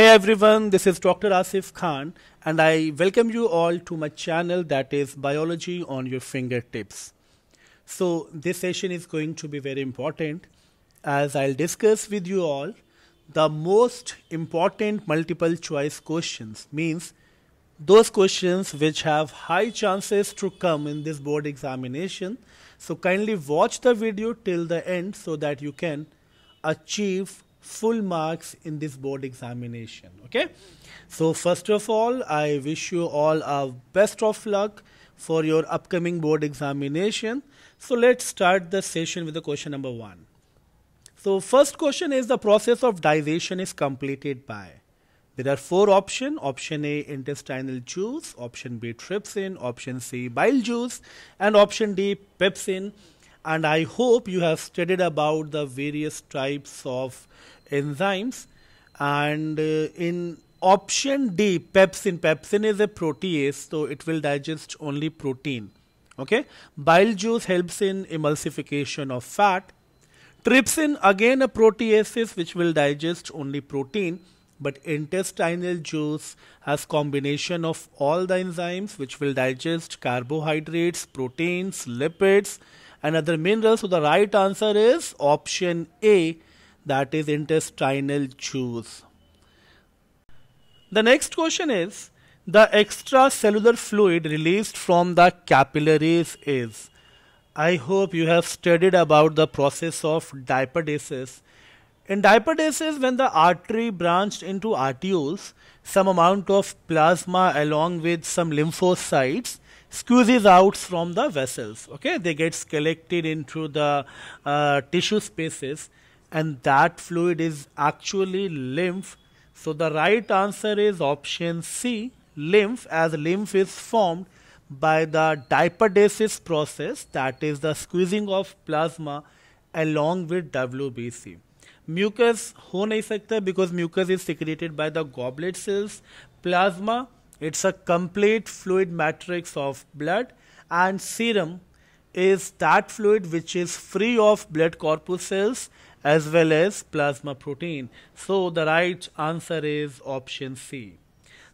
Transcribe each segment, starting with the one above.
Hey everyone, this is Dr. Asif Khan and I welcome you all to my channel that is Biology on Your Fingertips. So this session is going to be very important as I'll discuss with you all the most important multiple choice questions means those questions which have high chances to come in this board examination. So kindly watch the video till the end so that you can achieve full marks in this board examination okay so first of all i wish you all a best of luck for your upcoming board examination so let's start the session with the question number 1 so first question is the process of digestion is completed by there are four options option a intestinal juice option b trypsin option c bile juice and option d pepsin and I hope you have studied about the various types of enzymes and uh, in option D pepsin pepsin is a protease so it will digest only protein okay bile juice helps in emulsification of fat trypsin again a proteases which will digest only protein but intestinal juice has combination of all the enzymes which will digest carbohydrates proteins lipids and other minerals. So the right answer is option A, that is intestinal juice. The next question is the extracellular fluid released from the capillaries is. I hope you have studied about the process of diapedesis. In diapedesis, when the artery branched into arterioles, some amount of plasma along with some lymphocytes squeezes out from the vessels okay they get collected into the uh, tissue spaces and that fluid is actually lymph so the right answer is option c lymph as lymph is formed by the diapedesis process that is the squeezing of plasma along with WBC. Mucus ho nahi sakta because mucus is secreted by the goblet cells. Plasma it's a complete fluid matrix of blood and serum is that fluid which is free of blood corpuscles as well as plasma protein. So the right answer is option C.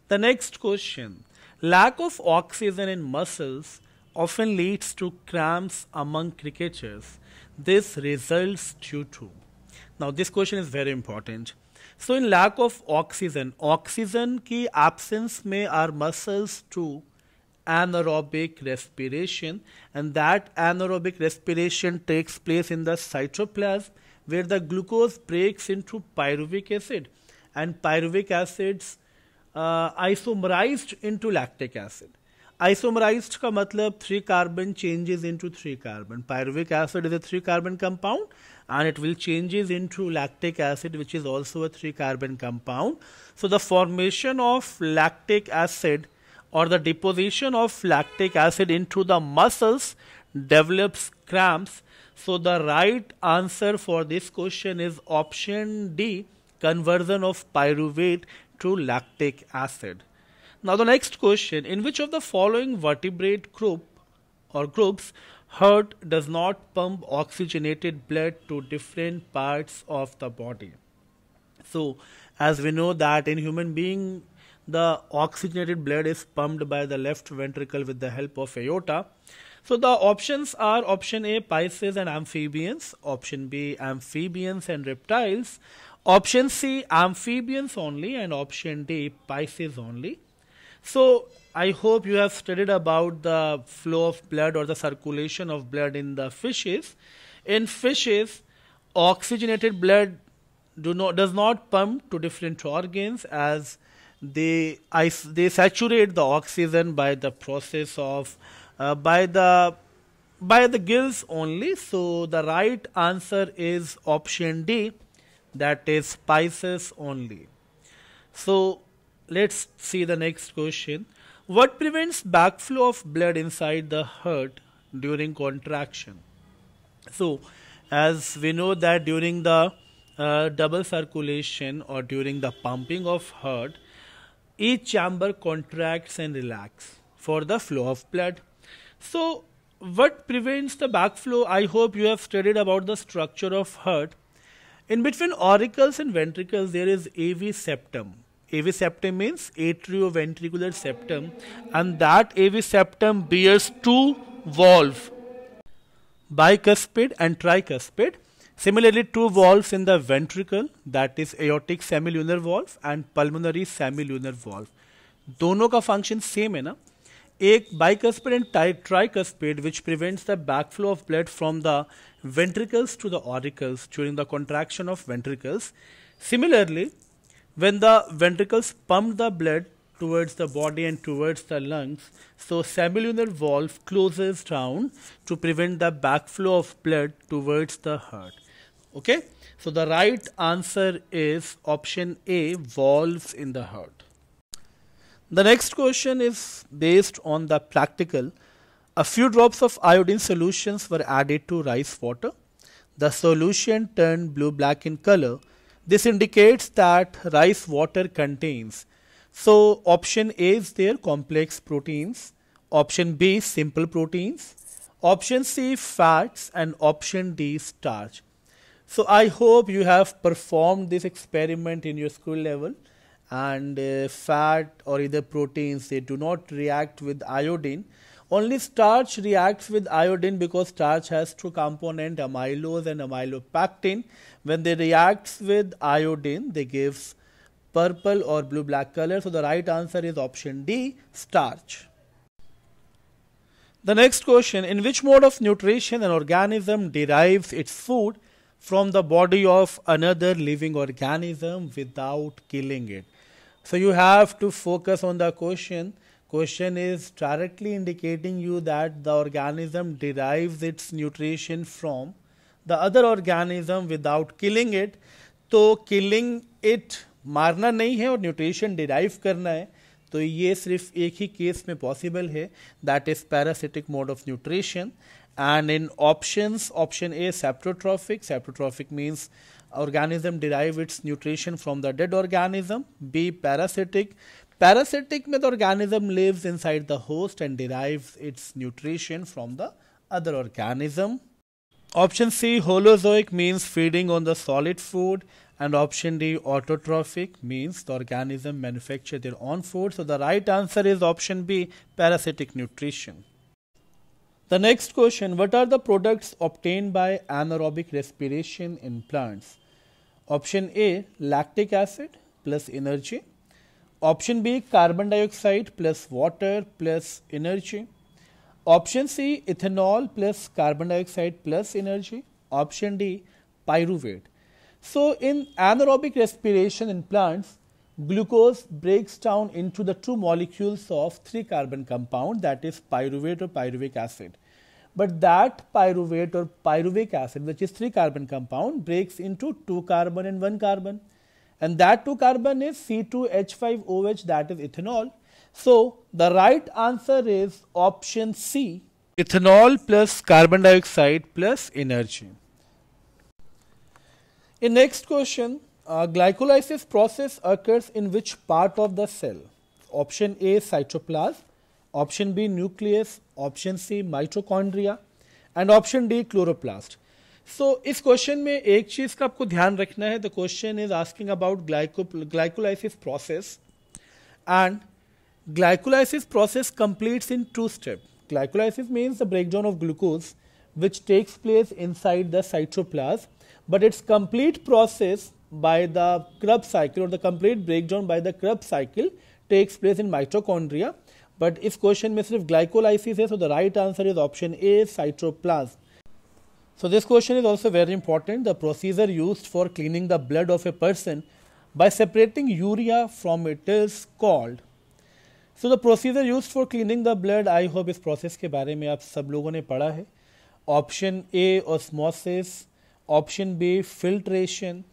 The next question. Lack of oxygen in muscles often leads to cramps among cricketers. This results due to now this question is very important. So in lack of oxygen, oxygen की absence may our muscles to anaerobic respiration and that anaerobic respiration takes place in the cytoplasm where the glucose breaks into pyruvic acid and pyruvic acids uh, isomerized into lactic acid. Isomerized का मतलब three carbon changes into three carbon. Pyruvic acid is a three carbon compound and it will changes into lactic acid which is also a three carbon compound. So the formation of lactic acid or the deposition of lactic acid into the muscles develops cramps. So the right answer for this question is option D conversion of pyruvate to lactic acid. Now the next question, in which of the following vertebrate group or groups heart does not pump oxygenated blood to different parts of the body? So as we know that in human being the oxygenated blood is pumped by the left ventricle with the help of aorta. So the options are option A Pisces and amphibians, option B amphibians and reptiles, option C amphibians only and option D Pisces only. So I hope you have studied about the flow of blood or the circulation of blood in the fishes. In fishes, oxygenated blood do not does not pump to different organs as they they saturate the oxygen by the process of uh, by the by the gills only. So the right answer is option D, that is spices only. So Let's see the next question. What prevents backflow of blood inside the heart during contraction? So, as we know that during the uh, double circulation or during the pumping of heart, each chamber contracts and relax for the flow of blood. So, what prevents the backflow? I hope you have studied about the structure of heart. In between auricles and ventricles, there is AV septum AV septum means atrioventricular septum and that AV septum bears two valves bicuspid and tricuspid similarly two valves in the ventricle that is aortic semilunar valve and pulmonary semilunar valve dono ka function same hai na ek bicuspid and tri tricuspid which prevents the backflow of blood from the ventricles to the auricles during the contraction of ventricles similarly when the ventricles pump the blood towards the body and towards the lungs, so semilunar valve closes down to prevent the backflow of blood towards the heart. Okay, so the right answer is option A, valves in the heart. The next question is based on the practical. A few drops of iodine solutions were added to rice water. The solution turned blue black in color this indicates that rice water contains. So option A is their complex proteins, option B simple proteins, option C fats and option D starch. So I hope you have performed this experiment in your school level and uh, fat or either proteins they do not react with iodine only starch reacts with iodine because starch has two component amylose and amylopectin. When they react with iodine, they gives purple or blue black color. So the right answer is option D, starch. The next question, in which mode of nutrition an organism derives its food from the body of another living organism without killing it? So you have to focus on the question question is directly indicating you that the organism derives its nutrition from the other organism without killing it तो killing it, मारना नहीं है और nutrition derive करना है तो ये सिर्फ एक ही केस में पॉसिबल है that is parasitic mode of nutrition and in options option A saprotrophic saprotrophic organism derive its nutrition from the dead organism b parasitic Parasitic means the organism lives inside the host and derives its nutrition from the other organism. Option C holozoic means feeding on the solid food and option D autotrophic means the organism manufacture their own food. So the right answer is option B parasitic nutrition. The next question what are the products obtained by anaerobic respiration in plants? Option A lactic acid plus energy Option B carbon dioxide plus water plus energy. Option C ethanol plus carbon dioxide plus energy. Option D pyruvate. So, in anaerobic respiration in plants, glucose breaks down into the two molecules of three carbon compound that is pyruvate or pyruvic acid. But that pyruvate or pyruvic acid which is three carbon compound breaks into two carbon and one carbon and that two carbon is C2H5OH that is ethanol. So the right answer is option C ethanol plus carbon dioxide plus energy. In next question uh, glycolysis process occurs in which part of the cell? Option A cytoplasm, option B nucleus, option C mitochondria and option D chloroplast. So so, इस question में एक चीज का आपको ध्यान रखना है the question is asking about glycolysis process and glycolysis process completes in two step glycolysis means the breakdown of glucose which takes place inside the cytoplasm but it's complete process by the Krebs cycle और the complete breakdown by the Krebs cycle takes place in mitochondria but इस question में सिर्फ glycolysis है सो the right answer is option A cytoplast So this question is also very important. The procedure used for cleaning the blood of a person by separating urea from it is called. So the procedure used for cleaning the blood, I hope इस process के बारे में आप सब लोगों ने पढ़ा है option A osmosis option B filtration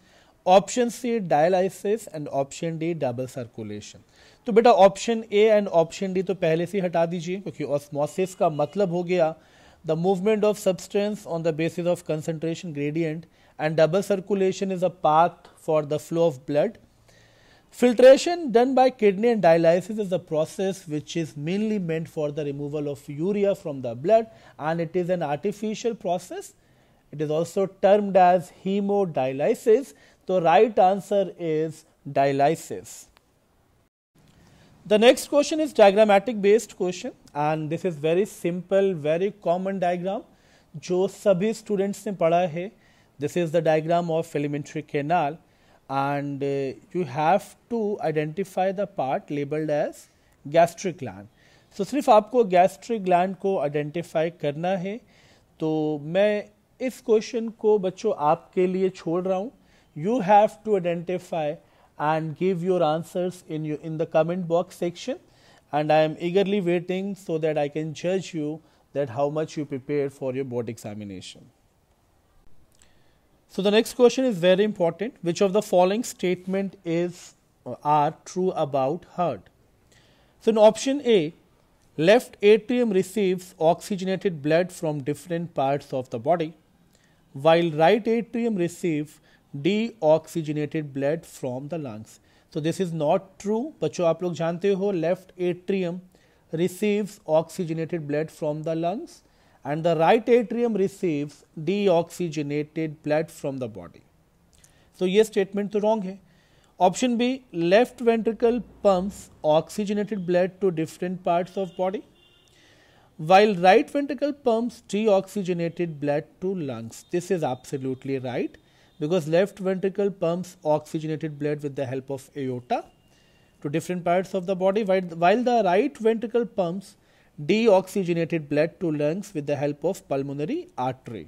option C dialysis and option D double circulation तो बेटा option A and option D तो पहले से हटा दीजिए क्योंकि ऑस्मोसिस का मतलब हो गया The movement of substance on the basis of concentration gradient and double circulation is a path for the flow of blood. Filtration done by kidney and dialysis is a process which is mainly meant for the removal of urea from the blood and it is an artificial process. It is also termed as hemodialysis. The right answer is dialysis. The next question is diagrammatic based question and this is very simple, very common diagram जो सभी students ने पढ़ा है This is the diagram of elementary canal and uh, you have to identify the part labeled as gastric gland. So सिर्फ आपको gastric gland को identify करना है तो मैं इस क्वेश्चन को बच्चों आपके लिए छोड़ रहा हूँ You have to identify and give your answers in, your, in the comment box section and I am eagerly waiting so that I can judge you that how much you prepared for your board examination. So the next question is very important. Which of the following statement is are true about heart? So in option A, left atrium receives oxygenated blood from different parts of the body, while right atrium receives deoxygenated blood from the lungs. So this is not true. बच्चों आप लोग जानते हो left atrium receives oxygenated blood from the lungs and the right atrium receives deoxygenated blood from the body. So ये statement तो wrong है. Option B left ventricle pumps oxygenated blood to different parts of body while right ventricle pumps deoxygenated blood to lungs. This is absolutely right because left ventricle pumps oxygenated blood with the help of aorta to different parts of the body while the right ventricle pumps deoxygenated blood to lungs with the help of pulmonary artery.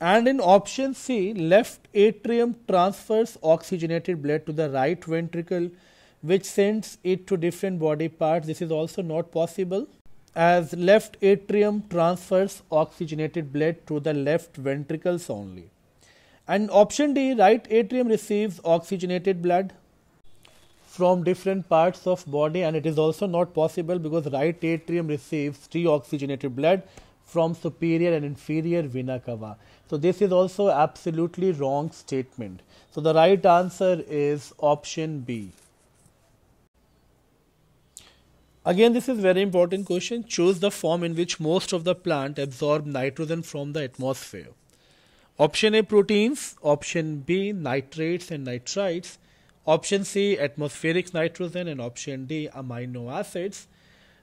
And in option C, left atrium transfers oxygenated blood to the right ventricle, which sends it to different body parts. This is also not possible as left atrium transfers oxygenated blood to the left ventricles only. And option D, right atrium receives oxygenated blood from different parts of body and it is also not possible because right atrium receives deoxygenated blood from superior and inferior vena cava. So this is also absolutely wrong statement. So the right answer is option B. Again, this is very important question. Choose the form in which most of the plant absorb nitrogen from the atmosphere. Option A proteins, option B nitrates and nitrites, option C atmospheric nitrogen and option D amino acids.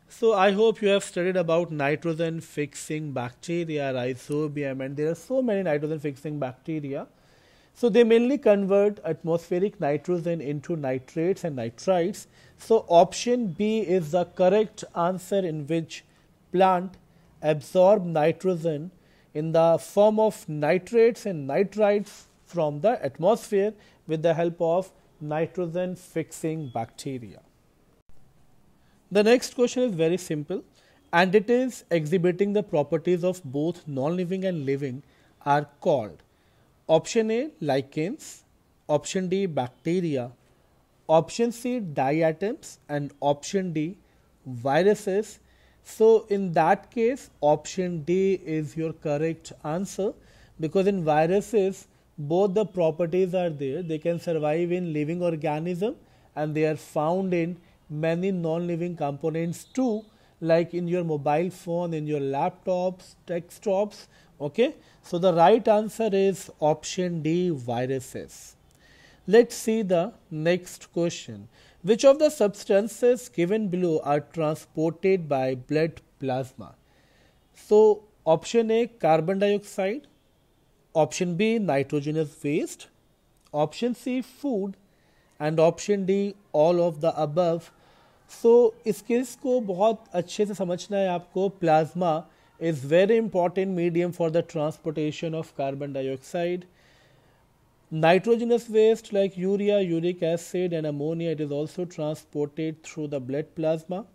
So I hope you have studied about nitrogen fixing bacteria, rhizobium and there are so many nitrogen fixing bacteria. So they mainly convert atmospheric nitrogen into nitrates and nitrites. So option B is the correct answer in which plant absorb nitrogen in the form of nitrates and nitrites from the atmosphere with the help of nitrogen fixing bacteria. The next question is very simple and it is exhibiting the properties of both non-living and living are called option A lichens, option D bacteria, option C diatoms and option D viruses so in that case, option D is your correct answer because in viruses, both the properties are there. They can survive in living organism and they are found in many non-living components too like in your mobile phone, in your laptops, desktops. Okay, so the right answer is option D viruses. Let's see the next question which of the substances given below are transported by blood plasma? So, option A carbon dioxide, option B nitrogenous waste, option C food, and option D, all of the above. So इस case को बहुत अच्छे से समझना है आपको plasma is very important medium for the transportation of carbon dioxide Nitrogenous waste like urea, uric acid, and ammonia, it is also transported through the blood plasma.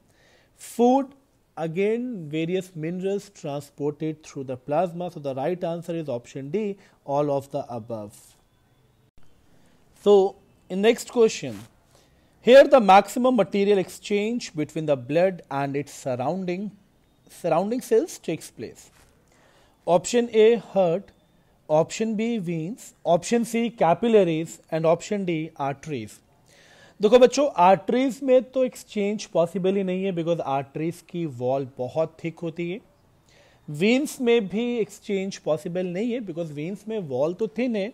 Food, again, various minerals transported through the plasma. So, the right answer is option D, all of the above. So, next question. Here, the maximum material exchange between the blood and its surrounding, surrounding cells takes place. Option A, heart option B veins option C capillaries and option D arteries देखो बच्चों arteries में तो exchange possible ही नहीं है because arteries की wall बहुत thick होती है वीन्स में भी एक्सचेंज पॉसिबल नहीं है बिकॉज वीन्स में वॉल तो थिन है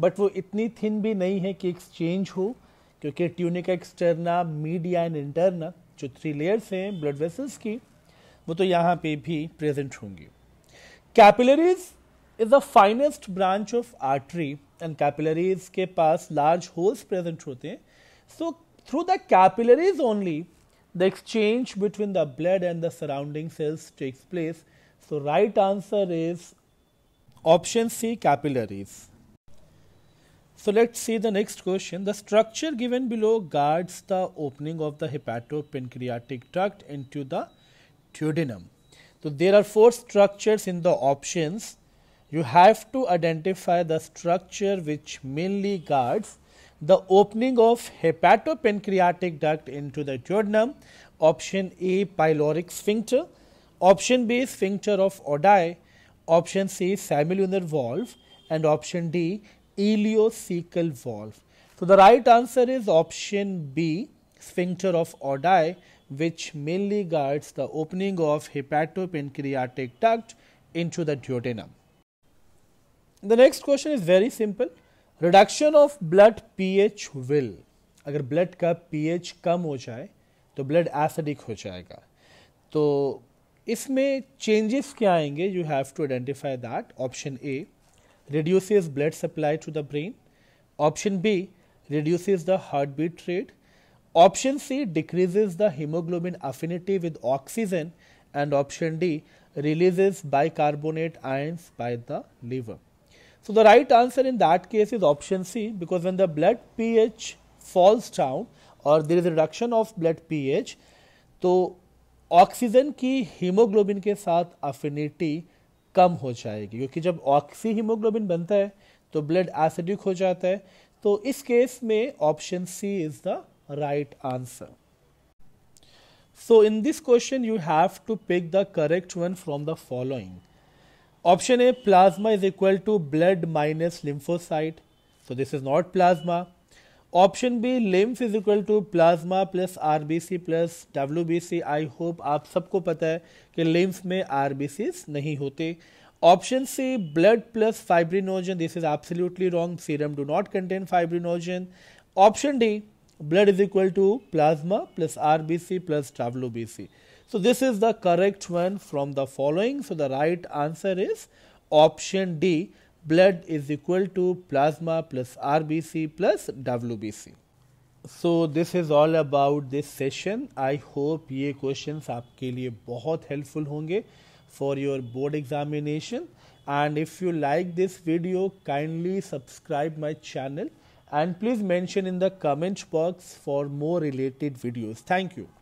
बट वो इतनी थिन भी नहीं है कि एक्सचेंज हो क्योंकि tunica externa media and interna जो थ्री लेयर्स हैं ब्लड वेसल्स की वो तो यहाँ पे भी प्रेजेंट होंगी capillaries is the finest branch of artery and capillaries के pass large holes present होते हैं so through the capillaries only the exchange between the blood and the surrounding cells takes place. So, right answer is option C capillaries. So, let's see the next question. The structure given below guards the opening of the hepatopancreatic duct into the duodenum. So, there are four structures in the options you have to identify the structure which mainly guards the opening of hepatopancreatic duct into the duodenum option A pyloric sphincter option B sphincter of Oddi option C semilunar valve and option D ileocecal valve so the right answer is option B sphincter of Oddi which mainly guards the opening of hepatopancreatic duct into the duodenum the next question is very simple. Reduction of blood pH will. अगर blood pH कम हो जाए, blood acidic So, जाएगा. तो इसमें changes क्या आएंगे? You have to identify that. Option A reduces blood supply to the brain. Option B reduces the heartbeat rate. Option C decreases the hemoglobin affinity with oxygen. And option D releases bicarbonate ions by the liver. So the right answer in that case is option C because when the blood pH falls down or there is a reduction of blood pH तो oxygen की haemoglobin के साथ affinity कम हो जाएगी क्योंकि जब oxy haemoglobin बनता है तो ब्लड एसिडिक हो जाता है तो इस केस में option C is the right answer so in this question you have to pick the correct one from the following option A plasma is equal to blood minus lymphocyte so this is not plasma option B lymph is equal to plasma plus R B C plus W I hope आप सबको पता है कि lymph में are B C नहीं होते option C blood plus fibrinogen this is absolutely wrong serum do not contain fibrinogen option D blood is equal to plasma plus R B C plus W B C So this is the correct one from the following. So the right answer is option D. Blood is equal to plasma plus RBC plus WBC. So this is all about this session. I hope ye questions aapke liye helpful for your board examination. And if you like this video, kindly subscribe my channel. And please mention in the comment box for more related videos. Thank you.